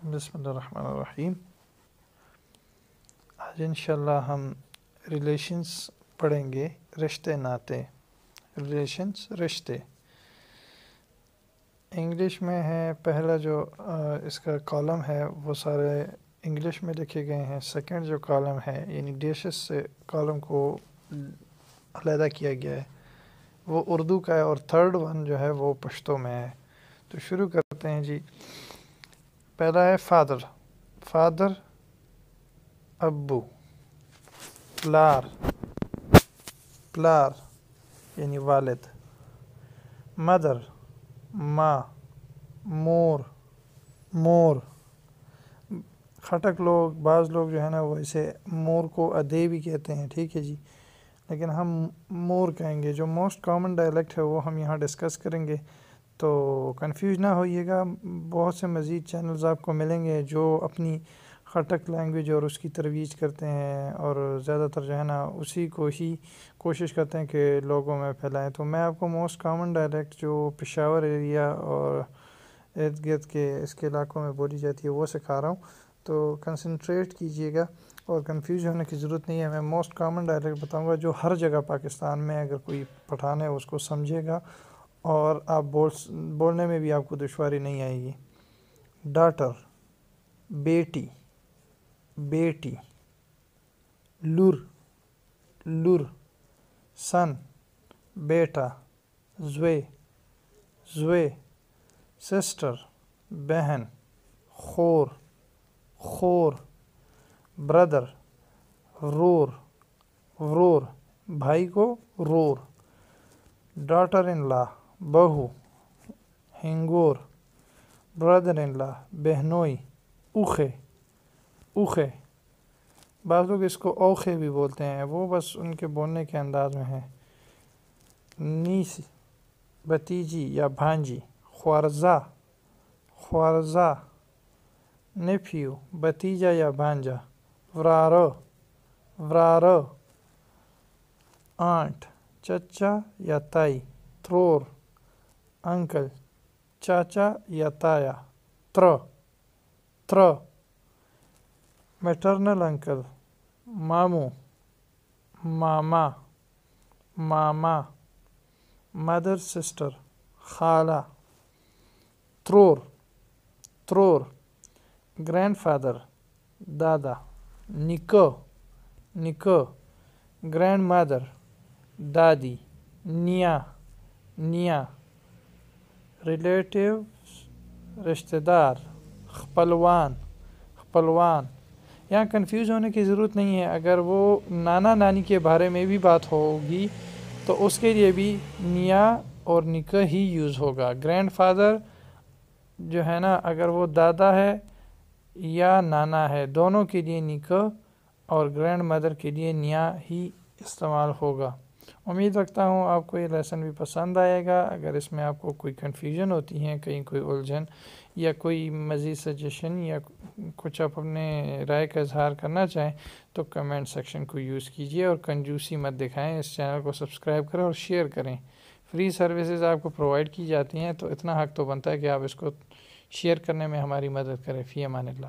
बसमीम आज इंशाल्लाह हम रिलेशंस पढ़ेंगे रिश्ते नाते रिलेशंस रिश्ते इंग्लिश में है पहला जो इसका कॉलम है वो सारे इंग्लिश में लिखे गए हैं सेकंड जो कॉलम है यानी डिशेस से कॉलम को अलहदा किया गया है वो उर्दू का है और थर्ड वन जो है वो पश्तो में है तो शुरू करते हैं जी पहला है फादर फादर अबू प्लार प्लार यानी वालिद मदर माँ मोर मोर खटक लोग बाज़ लोग जो है ना वो इसे मोर को अदे भी कहते हैं ठीक है जी लेकिन हम मोर कहेंगे जो मोस्ट कॉमन डायलेक्ट है वो हम यहाँ डिस्कस करेंगे तो कंफ्यूज ना होइएगा बहुत से मज़ीद चैनल्स आपको मिलेंगे जो अपनी खटक लैंग्वेज और उसकी तरवीज करते हैं और ज़्यादातर जो है ना उसी को ही कोशिश करते हैं कि लोगों में फैलाएं तो मैं आपको मोस्ट कॉमन डायलेक्ट जो पेशावर एरिया और इर्द गिर्द के इसके इलाकों में बोली जाती है वो सिखा रहा हूँ तो कंसनट्रेट कीजिएगा और कंफ्यूज होने की ज़रूरत नहीं है मैं मोस्ट कॉमन डायलेक्ट बताऊँगा जो हर जगह पाकिस्तान में अगर कोई पठान है उसको समझेगा और आप बोल बोलने में भी आपको दुशारी नहीं आएगी डाटर बेटी बेटी लुर लुर सन बेटा जुए जुए सिस्टर बहन खोर खोर ब्रदर रोर रोर भाई को रोर डॉटर इन लॉ बहू हिंगोर ब्रदर इन ला बहनोई उखे उखे बाद लोग इसको ओखे भी बोलते हैं वो बस उनके बोलने के अंदाज में है नीस भतीजी या भांजी ख्वारजा ख्वारजा नेफ्यू भतीजा या भांजा व्रारो व्रारो आंट चचा या ताई थ्रोर अंकल चाचा या ताया त्र त्र मेटर्नल अंकल मामू मामा मामा मदर सिस्टर खाला त्रोर त्रोर ग्रैंडफादर दादा निको निको ग्रैंडमदर दादी निया निया रिलेटिव रिश्तेदार खपलवान खपलवान यहाँ कंफ्यूज होने की ज़रूरत नहीं है अगर वो नाना नानी के बारे में भी बात होगी तो उसके लिए भी निया और निका ही यूज़ होगा ग्रैंडफादर जो है ना अगर वो दादा है या नाना है दोनों के लिए निका और ग्रैंड मदर के लिए निया ही इस्तेमाल होगा उम्मीद रखता हूँ आपको ये लेसन भी पसंद आएगा अगर इसमें आपको कोई कन्फ्यूजन होती है कहीं कोई उलझन या कोई मज़ीद सजेशन या कुछ आप अपने राय का इजहार करना चाहें तो कमेंट सेक्शन को यूज़ कीजिए और कंजूसी मत दिखाएं इस चैनल को सब्सक्राइब करें और शेयर करें फ्री सर्विसेज आपको प्रोवाइड की जाती हैं तो इतना हक तो बनता है कि आप इसको शेयर करने में हमारी मदद करें फ़ी अमान